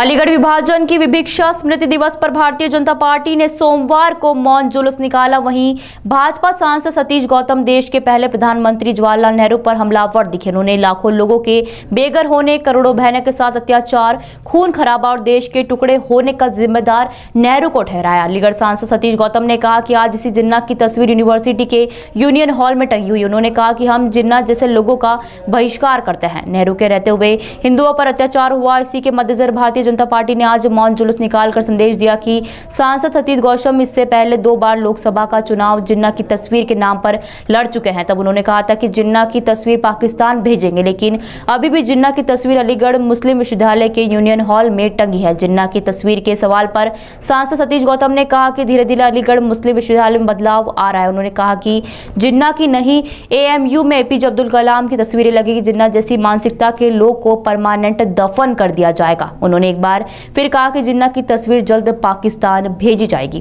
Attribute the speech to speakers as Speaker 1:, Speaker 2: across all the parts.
Speaker 1: अलीगढ़ विभाजन की विभिक्षा स्मृति दिवस पर भारतीय जनता पार्टी ने सोमवार को मौन जुलूस निकाला वहीं भाजपा सांसद सतीश गौतम देश के पहले प्रधानमंत्री जवाहरलाल नेहरू पर हमलावर दिखे उन्होंने लाखों लोगों के बेघर होने करोड़ों बहनों के साथ अत्याचार खून खराबा और देश के टुकड़े होने का जिम्मेदार नेहरू को ठहराया अलीगढ़ सांसद सतीश गौतम ने कहा कि आज इसी जिन्ना की तस्वीर यूनिवर्सिटी के यूनियन हॉल में टंगी हुई उन्होंने कहा कि हम जिन्ना जैसे लोगों का बहिष्कार करते हैं नेहरू के रहते हुए हिंदुओं पर अत्याचार हुआ इसी के मद्देनजर भारतीय जनता पार्टी ने आज मौन जुलूस निकालकर संदेश दिया कि सांसद सतीश गौशम इससे पहले दो बार लोकसभा का चुनाव जिन्ना की तस्वीर के नाम पर लड़ चुके हैं तब उन्होंने कहा था कि जिन्ना की तस्वीर पाकिस्तान भेजेंगे लेकिन अभी भी जिन्ना की तस्वीर अलीगढ़ मुस्लिम विश्वविद्यालय के यूनियन हॉल में टंगी है जिन्ना की तस्वीर के सवाल पर सांसद सतीश गौतम ने कहा कि धीरे धीरे अलीगढ़ मुस्लिम विश्वविद्यालय में बदलाव आ रहा है उन्होंने कहा कि जिन्ना की नहीं एएमयू में एपीजे अब्दुल कलाम की तस्वीरें लगेगी जिन्ना जैसी मानसिकता के लोग को परमानेंट दफन कर दिया जाएगा उन्होंने एक बार फिर कहा कि जिन्ना की तस्वीर जल्द पाकिस्तान भेजी जाएगी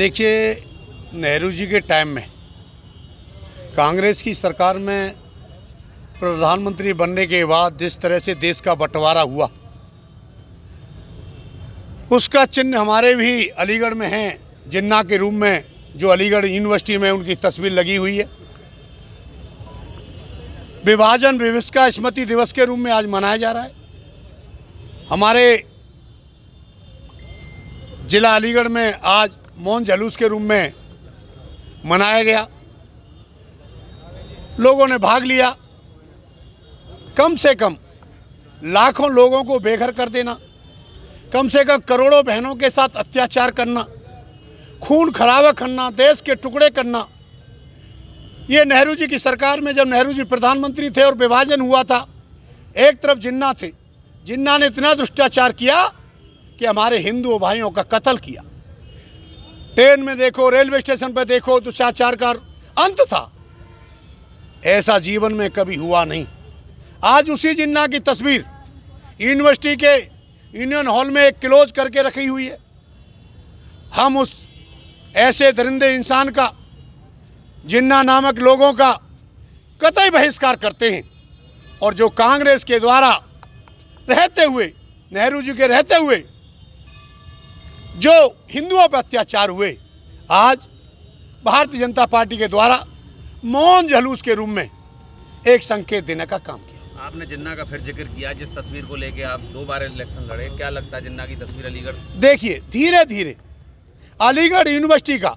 Speaker 2: देखिए नेहरू जी के टाइम में कांग्रेस की सरकार में प्रधानमंत्री बनने के बाद जिस तरह से देश का बंटवारा हुआ उसका चिन्ह हमारे भी अलीगढ़ में है जिन्ना के रूम में जो अलीगढ़ यूनिवर्सिटी में उनकी तस्वीर लगी हुई है विभाजन विविस्का स्मृति दिवस के रूप में आज मनाया जा रहा है हमारे ज़िला अलीगढ़ में आज मौन जलूस के रूप में मनाया गया लोगों ने भाग लिया कम से कम लाखों लोगों को बेघर कर देना कम से कम करोड़ों बहनों के साथ अत्याचार करना खून खराबा करना देश के टुकड़े करना ये नेहरू जी की सरकार में जब नेहरू जी प्रधानमंत्री थे और विभाजन हुआ था एक तरफ जिन्ना थे जिन्ना ने इतना दुष्टाचार किया कि हमारे हिंदू भाइयों का कत्ल किया ट्रेन में देखो रेलवे स्टेशन पर देखो दुष्टाचार का अंत था ऐसा जीवन में कभी हुआ नहीं आज उसी जिन्ना की तस्वीर यूनिवर्सिटी के यूनियन हॉल में एक क्लोज करके रखी हुई है हम उस ऐसे दरिंदे इंसान का जिन्ना नामक लोगों का कतई बहिष्कार करते हैं और जो कांग्रेस के द्वारा रहते हुए नेहरू जी के रहते हुए जो हिंदुओं पर अत्याचार हुए आज भारतीय जनता पार्टी के द्वारा मौन जलूस के रूप में एक संकेत देने का काम किया आपने जिन्ना का फिर जिक्र किया जिस तस्वीर को लेके आप दो बार इलेक्शन लड़े क्या लगता है जिन्ना की तस्वीर अलीगढ़ देखिए धीरे धीरे अलीगढ़ यूनिवर्सिटी का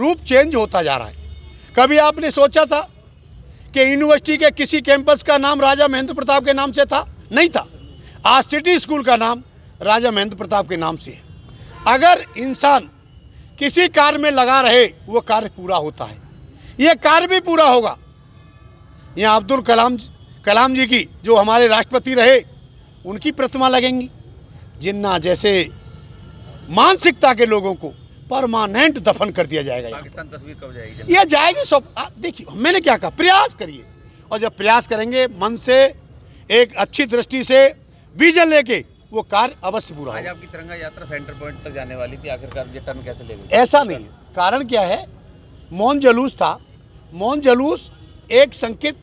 Speaker 2: रूप चेंज होता जा रहा है कभी आपने सोचा था कि यूनिवर्सिटी के किसी कैंपस का नाम राजा महेंद्र प्रताप के नाम से था नहीं था आज सिटी स्कूल का नाम राजा महेंद्र प्रताप के नाम से है अगर इंसान किसी कार्य में लगा रहे वो कार्य पूरा होता है ये कार्य भी पूरा होगा यहाँ अब्दुल कलाम कलाम जी की जो हमारे राष्ट्रपति रहे उनकी प्रतिमा लगेंगी जिन्ना जैसे मानसिकता के लोगों को परमानेंट दफन कर दिया जाएगा
Speaker 1: तस्वीर कब जाएगी
Speaker 2: यह जाएगी सब देखिए मैंने क्या कहा प्रयास करिए और जब प्रयास करेंगे मन से एक अच्छी दृष्टि से विजन लेके वो कार्य अवश्य पूरा आज आपकी तिरंगा यात्रा सेंटर पॉइंट तक जाने वाली थी आखिरकार ये टर्न कैसे ले गई ऐसा नहीं कारण क्या है मौन जलूस था मौन जलूस एक संकेत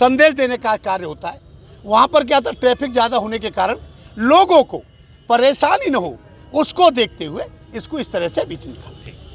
Speaker 2: संदेश देने का कार्य होता है वहाँ पर क्या था ट्रैफिक ज़्यादा होने के कारण लोगों को परेशानी न हो उसको देखते हुए इसको इस तरह से बीच निकालते हैं